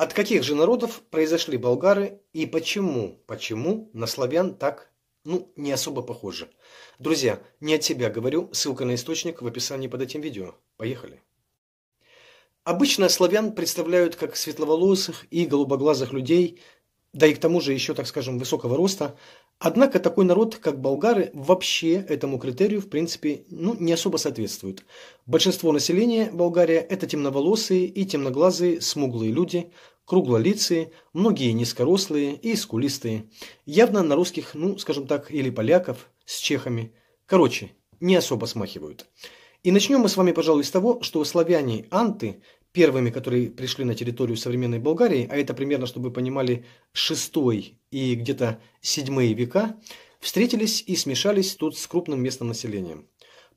От каких же народов произошли болгары и почему, почему на славян так, ну, не особо похоже? Друзья, не от себя говорю, ссылка на источник в описании под этим видео. Поехали. Обычно славян представляют как светловолосых и голубоглазых людей да и к тому же еще, так скажем, высокого роста. Однако такой народ, как болгары, вообще этому критерию, в принципе, ну, не особо соответствует. Большинство населения Болгария – это темноволосые и темноглазые смуглые люди, круглолицые, многие низкорослые и скулистые. Явно на русских, ну, скажем так, или поляков с чехами. Короче, не особо смахивают. И начнем мы с вами, пожалуй, с того, что славяне-анты первыми, которые пришли на территорию современной Болгарии, а это примерно, чтобы вы понимали, шестой и где-то седьмые века, встретились и смешались тут с крупным местным населением.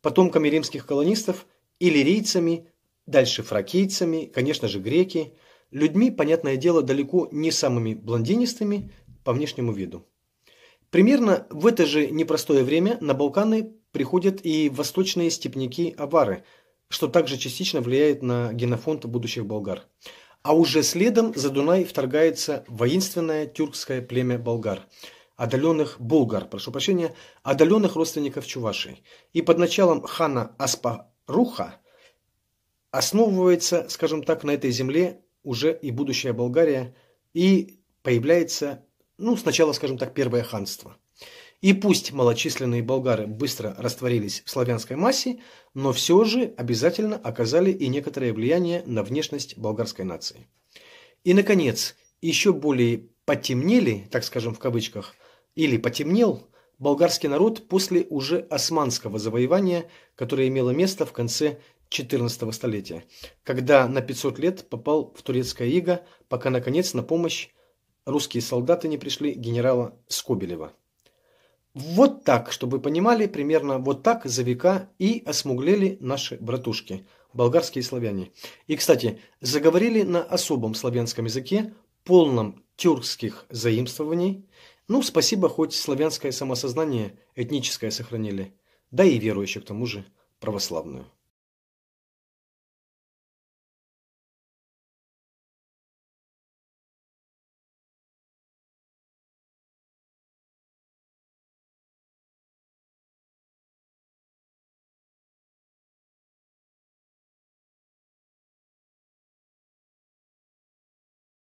Потомками римских колонистов, иллирийцами, дальше фракийцами, конечно же греки, людьми, понятное дело, далеко не самыми блондинистыми по внешнему виду. Примерно в это же непростое время на Балканы приходят и восточные степняки авары – что также частично влияет на генофонд будущих болгар. А уже следом за Дунай вторгается воинственное тюркское племя болгар, отдаленных булгар, прошу прощения, отдаленных родственников Чувашии. И под началом хана Аспаруха основывается, скажем так, на этой земле уже и будущая Болгария, и появляется, ну, сначала, скажем так, первое ханство – и пусть малочисленные болгары быстро растворились в славянской массе, но все же обязательно оказали и некоторое влияние на внешность болгарской нации. И, наконец, еще более «потемнели», так скажем в кавычках, или «потемнел» болгарский народ после уже османского завоевания, которое имело место в конце XIV столетия, когда на 500 лет попал в турецкое иго, пока, наконец, на помощь русские солдаты не пришли генерала Скобелева. Вот так, чтобы вы понимали, примерно вот так за века и осмуглели наши братушки, болгарские славяне. И, кстати, заговорили на особом славянском языке, полном тюркских заимствований. Ну, спасибо, хоть славянское самосознание этническое сохранили, да и верующих к тому же православную.